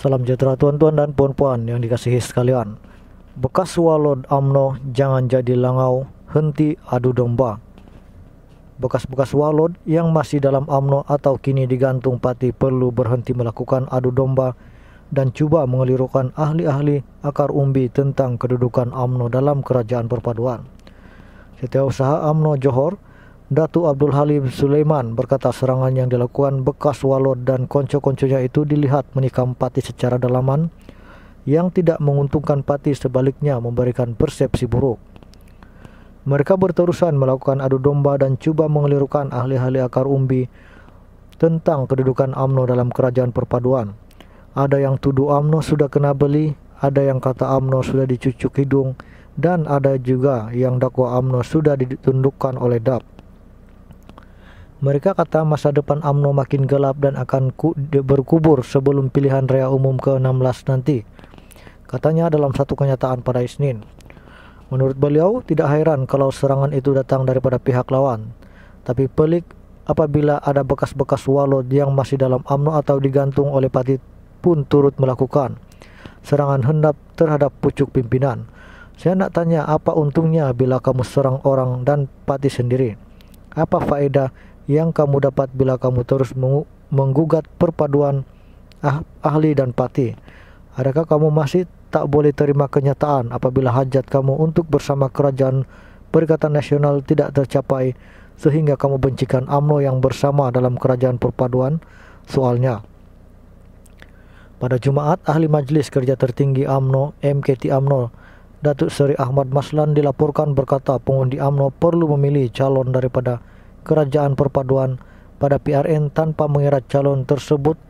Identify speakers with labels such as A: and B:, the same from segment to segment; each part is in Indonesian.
A: Salam sejahtera tuan-tuan dan puan-puan yang dikasihi sekalian. Bekas walod AMNO jangan jadi langau, henti adu domba. Bekas-bekas walod yang masih dalam AMNO atau kini digantung pati perlu berhenti melakukan adu domba dan cuba mengelirukan ahli-ahli akar umbi tentang kedudukan AMNO dalam kerajaan perpaduan. Setiausaha AMNO Johor Datu Abdul Halim Sulaiman berkata serangan yang dilakukan bekas walod dan konco-konconya itu dilihat menikam Pati secara dalaman yang tidak menguntungkan Pati sebaliknya memberikan persepsi buruk. Mereka berterusan melakukan adu domba dan cuba mengelirukan ahli-ahli akar umbi tentang kedudukan AMNO dalam kerajaan perpaduan. Ada yang tuduh AMNO sudah kena beli, ada yang kata AMNO sudah dicucuk hidung, dan ada juga yang dakwa AMNO sudah ditundukkan oleh DAP. Mereka kata masa depan AMNO makin gelap dan akan berkubur sebelum pilihan raya umum ke-16 nanti. Katanya dalam satu kenyataan pada Isnin. Menurut beliau, tidak heran kalau serangan itu datang daripada pihak lawan. Tapi pelik apabila ada bekas-bekas walod yang masih dalam AMNO atau digantung oleh pati pun turut melakukan serangan hendap terhadap pucuk pimpinan. Saya nak tanya apa untungnya bila kamu serang orang dan pati sendiri? Apa faedah yang kamu dapat bila kamu terus menggugat perpaduan ah-, ahli dan pati. Adakah kamu masih tak boleh terima kenyataan apabila hajat kamu untuk bersama kerajaan Perikatan Nasional tidak tercapai sehingga kamu bencikan AMNO yang bersama dalam kerajaan perpaduan? Soalnya, pada Jumaat, Ahli majlis Kerja Tertinggi AMNO, MKT AMNO, Datuk Seri Ahmad Maslan dilaporkan berkata pengundi AMNO perlu memilih calon daripada kerajaan perpaduan pada PRN tanpa mengira calon tersebut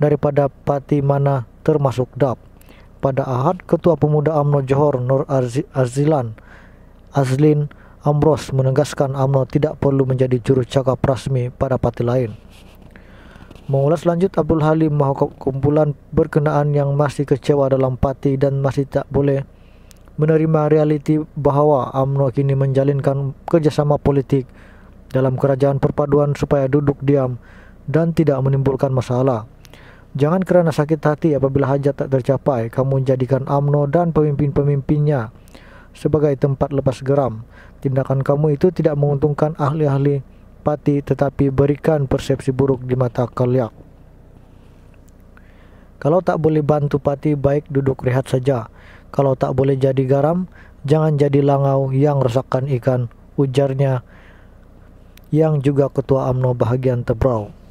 A: daripada parti mana termasuk DAP. Pada Ahad, Ketua Pemuda Amno Johor Nur Azilan Azlin Amros menegaskan Amno tidak perlu menjadi jurucakap rasmi pada parti lain. Mengulas lanjut Abdul Halim mahukup kumpulan berkenaan yang masih kecewa dalam parti dan masih tak boleh menerima realiti bahawa Amno kini menjalinkan kerjasama politik dalam kerajaan perpaduan supaya duduk diam dan tidak menimbulkan masalah. Jangan kerana sakit hati apabila hajat tak tercapai, kamu jadikan AMNO dan pemimpin-pemimpinnya sebagai tempat lepas geram. Tindakan kamu itu tidak menguntungkan ahli-ahli pati tetapi berikan persepsi buruk di mata kalian. Kalau tak boleh bantu pati baik duduk rehat saja. Kalau tak boleh jadi garam, jangan jadi langau yang resakkan ikan, ujarnya yang juga ketua AMNO bahagian Tebrau.